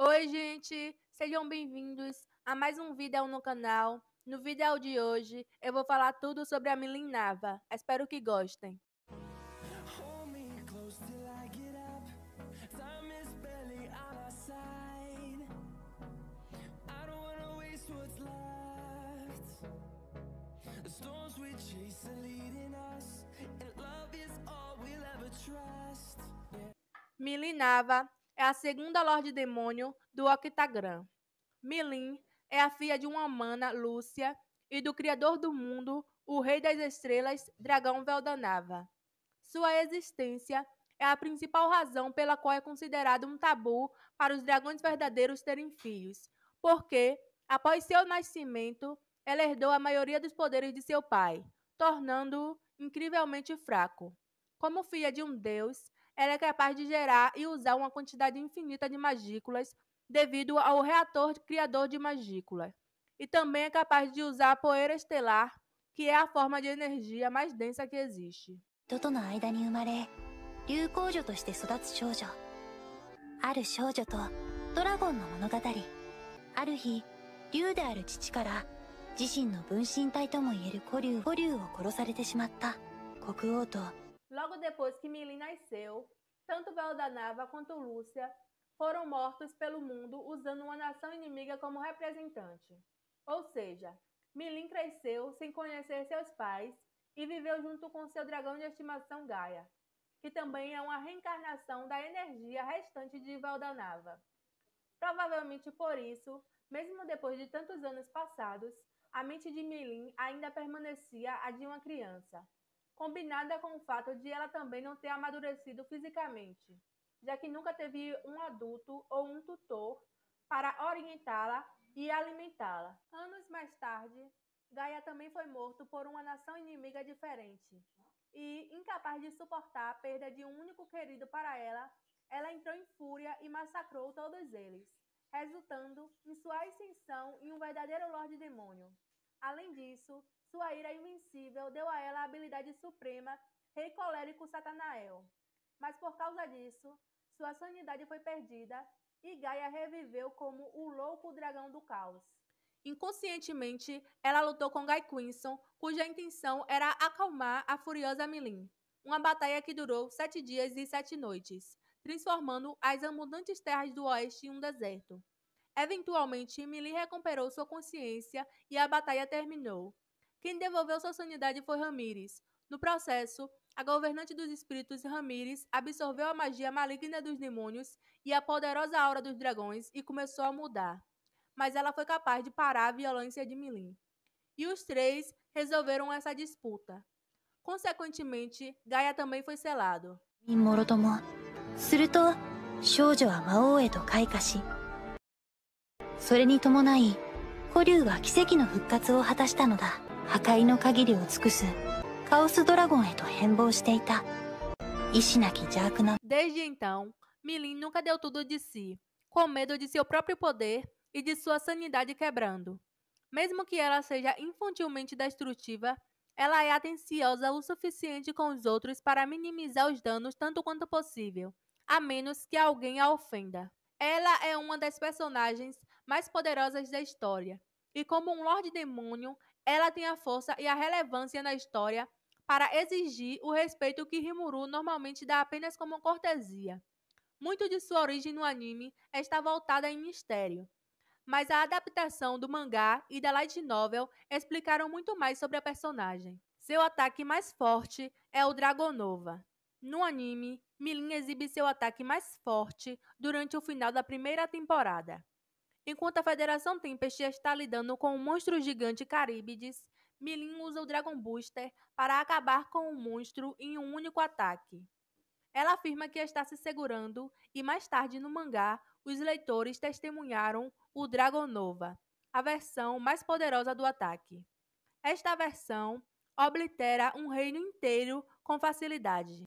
Oi, gente! Sejam bem-vindos a mais um vídeo no canal. No vídeo de hoje, eu vou falar tudo sobre a Milinava. Espero que gostem. Milinava é a segunda Lorde Demônio do Octagram. Milin é a filha de uma mana, Lúcia, e do Criador do Mundo, o Rei das Estrelas, Dragão Veldanava. Sua existência é a principal razão pela qual é considerado um tabu para os dragões verdadeiros terem filhos, porque, após seu nascimento, ela herdou a maioria dos poderes de seu pai, tornando-o incrivelmente fraco. Como filha de um deus, ela é capaz de gerar e usar uma quantidade infinita de magículas devido ao reator criador de magículas, E também é capaz de usar a poeira estelar, que é a forma de energia mais densa que existe. ある少女とドラゴンの物語ある日竜である父から自身の分身体ともいえる古竜古竜を殺されてしまった国王と Logo depois que Milin nasceu, tanto Valdanava quanto Lúcia foram mortos pelo mundo usando uma nação inimiga como representante. Ou seja, Milin cresceu sem conhecer seus pais e viveu junto com seu dragão de estimação Gaia, que também é uma reencarnação da energia restante de Valdanava. Provavelmente por isso, mesmo depois de tantos anos passados, a mente de Milin ainda permanecia a de uma criança, combinada com o fato de ela também não ter amadurecido fisicamente, já que nunca teve um adulto ou um tutor para orientá-la e alimentá-la. Anos mais tarde, Gaia também foi morto por uma nação inimiga diferente. E, incapaz de suportar a perda de um único querido para ela, ela entrou em fúria e massacrou todos eles, resultando em sua ascensão em um verdadeiro Lorde Demônio. Além disso, sua ira invencível deu a ela a habilidade suprema, rei colérico Satanael. Mas por causa disso, sua sanidade foi perdida e Gaia reviveu como o louco dragão do caos. Inconscientemente, ela lutou com Guy Quinson, cuja intenção era acalmar a furiosa Milin. Uma batalha que durou sete dias e sete noites, transformando as abundantes terras do oeste em um deserto. Eventualmente, Emily recuperou sua consciência e a batalha terminou. Quem devolveu sua sanidade foi Ramírez. No processo, a governante dos espíritos Ramírez absorveu a magia maligna dos demônios e a poderosa aura dos dragões e começou a mudar. Mas ela foi capaz de parar a violência de Milin. E os três resolveram essa disputa. Consequentemente, Gaia também foi selado. Morotomo. すると、少女は魔王へと開花し、それに伴い古竜は奇跡の復活を果たしたのだ破壊の限りを尽くすカオスドラゴンへと変貌していた意志なき邪悪な Desde então, Milin nunca deu tudo de si, com medo de seu próprio poder e de sua sanidade quebrando. Mesmo que ela seja infantilmente destrutiva, ela é atenciosa o suficiente com os outros para minimizar os danos tanto quanto possível, a menos que alguém a ofenda. Ela é uma das personagens mais poderosas da história. E como um Lorde Demônio, ela tem a força e a relevância na história para exigir o respeito que Rimuru normalmente dá apenas como cortesia. Muito de sua origem no anime está voltada em mistério, mas a adaptação do mangá e da light novel explicaram muito mais sobre a personagem. Seu ataque mais forte é o Dragonova. No anime, Milin exibe seu ataque mais forte durante o final da primeira temporada. Enquanto a Federação Tempest está lidando com o monstro gigante Caríbides, Milin usa o Dragon Booster para acabar com o monstro em um único ataque. Ela afirma que está se segurando e mais tarde no mangá, os leitores testemunharam o Dragon Nova, a versão mais poderosa do ataque. Esta versão oblitera um reino inteiro com facilidade.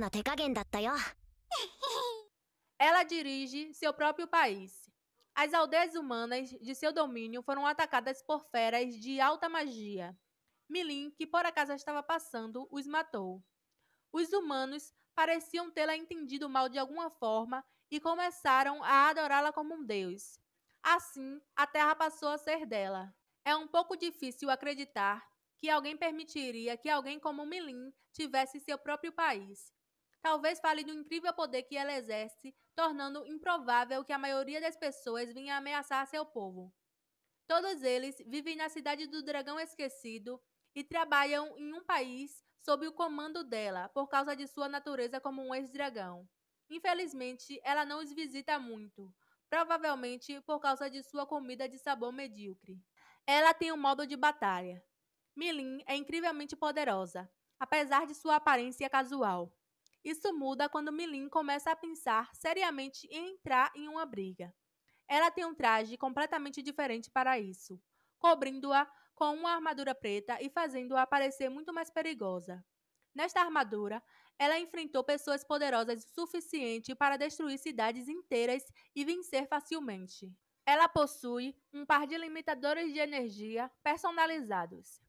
Ela dirige seu próprio país. As aldeias humanas de seu domínio foram atacadas por feras de alta magia. Milin, que por acaso estava passando, os matou. Os humanos pareciam tê-la entendido mal de alguma forma e começaram a adorá-la como um deus. Assim, a terra passou a ser dela. É um pouco difícil acreditar que alguém permitiria que alguém como Milin tivesse seu próprio país, talvez fale do incrível poder que ela exerce, tornando improvável que a maioria das pessoas vinha ameaçar seu povo. Todos eles vivem na cidade do dragão esquecido e trabalham em um país sob o comando dela, por causa de sua natureza como um ex-dragão. Infelizmente, ela não os visita muito, provavelmente por causa de sua comida de sabor medíocre. Ela tem um modo de batalha. Milin é incrivelmente poderosa, apesar de sua aparência casual. Isso muda quando Milin começa a pensar seriamente em entrar em uma briga. Ela tem um traje completamente diferente para isso, cobrindo-a com uma armadura preta e fazendo-a parecer muito mais perigosa. Nesta armadura, ela enfrentou pessoas poderosas o suficiente para destruir cidades inteiras e vencer facilmente. Ela possui um par de limitadores de energia personalizados,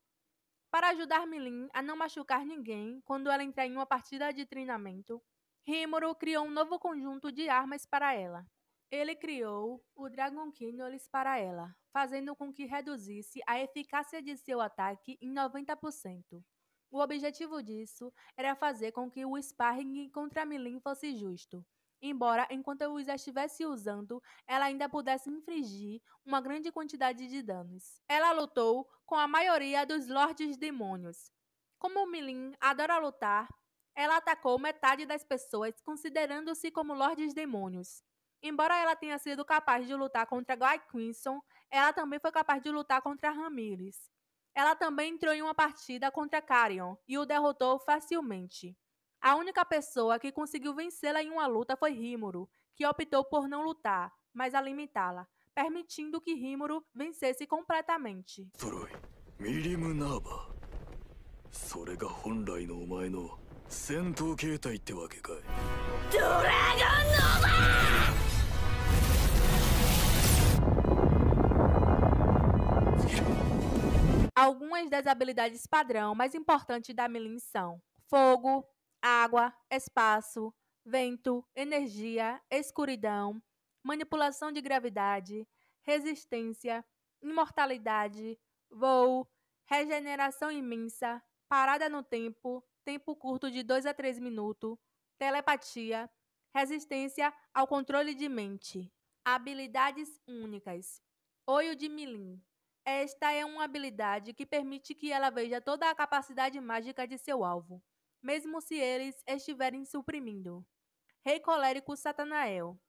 para ajudar Milin a não machucar ninguém quando ela entrar em uma partida de treinamento, Rimuru criou um novo conjunto de armas para ela. Ele criou o Dragon Kinolis para ela, fazendo com que reduzisse a eficácia de seu ataque em 90%. O objetivo disso era fazer com que o sparring contra Milin fosse justo, embora, enquanto eu os estivesse usando, ela ainda pudesse infligir uma grande quantidade de danos. Ela lutou com a maioria dos Lordes Demônios. Como Milin adora lutar, ela atacou metade das pessoas, considerando-se como Lordes Demônios. Embora ela tenha sido capaz de lutar contra Guy Quinson, ela também foi capaz de lutar contra Ramirez. Ela também entrou em uma partida contra Carion e o derrotou facilmente. A única pessoa que conseguiu vencê-la em uma luta foi Rímuru, que optou por não lutar, mas alimentá-la, permitindo que Rímuru vencesse completamente. Algumas das habilidades padrão mais importantes da Milin são Fogo, água, espaço, vento, energia, escuridão, manipulação de gravidade, resistência, imortalidade, voo, regeneração imensa, parada no tempo, tempo curto de 2 a 3 minutos, telepatia, resistência ao controle de mente. Habilidades únicas. Olho de Milim. Esta é uma habilidade que permite que ela veja toda a capacidade mágica de seu alvo mesmo se eles estiverem suprimindo. Rei colérico Satanael.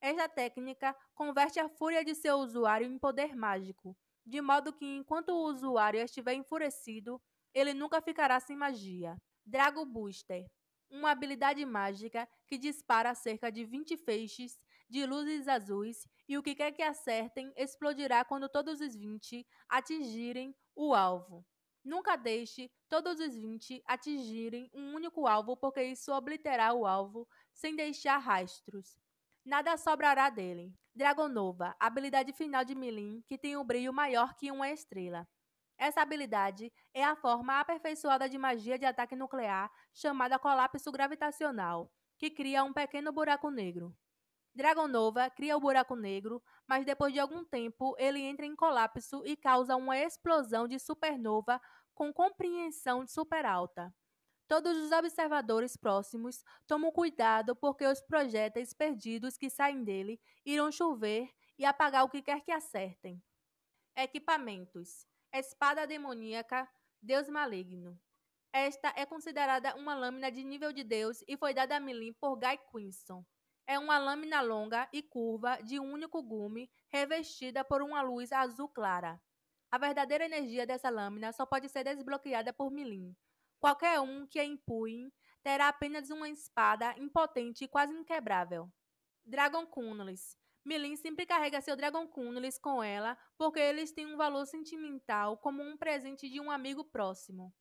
Esta técnica converte a fúria de seu usuário em poder mágico, de modo que enquanto o usuário estiver enfurecido, ele nunca ficará sem magia. Drago Booster. Uma habilidade mágica que dispara cerca de 20 feixes de luzes azuis e o que quer que acertem explodirá quando todos os 20 atingirem o alvo. Nunca deixe todos os 20 atingirem um único alvo, porque isso obliterará o alvo sem deixar rastros. Nada sobrará dele. Dragonova, habilidade final de Milin, que tem um brilho maior que uma estrela. Essa habilidade é a forma aperfeiçoada de magia de ataque nuclear chamada colapso gravitacional, que cria um pequeno buraco negro. Dragonova cria o buraco negro, mas depois de algum tempo ele entra em colapso e causa uma explosão de supernova com compreensão de superalta. Todos os observadores próximos tomam cuidado porque os projéteis perdidos que saem dele irão chover e apagar o que quer que acertem. Equipamentos: Espada demoníaca, Deus maligno. Esta é considerada uma lâmina de nível de Deus e foi dada a Milim por Guy Quinson é uma lâmina longa e curva de único gume revestida por uma luz azul clara. A verdadeira energia dessa lâmina só pode ser desbloqueada por Milin. Qualquer um que a empunhe terá apenas uma espada impotente e quase inquebrável. Dragon Cunulis. Milin sempre carrega seu Dragon Cunulis com ela porque eles têm um valor sentimental como um presente de um amigo próximo.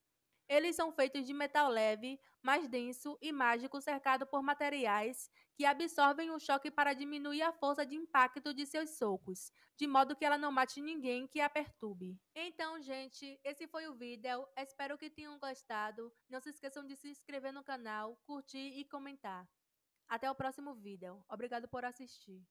Eles são feitos de metal leve, mais denso e mágico, cercado por materiais que absorvem o choque para diminuir a força de impacto de seus socos, de modo que ela não mate ninguém que a perturbe. Então, gente, esse foi o vídeo. Espero que tenham gostado. Não se esqueçam de se inscrever no canal, curtir e comentar. Até o próximo vídeo. Obrigado por assistir.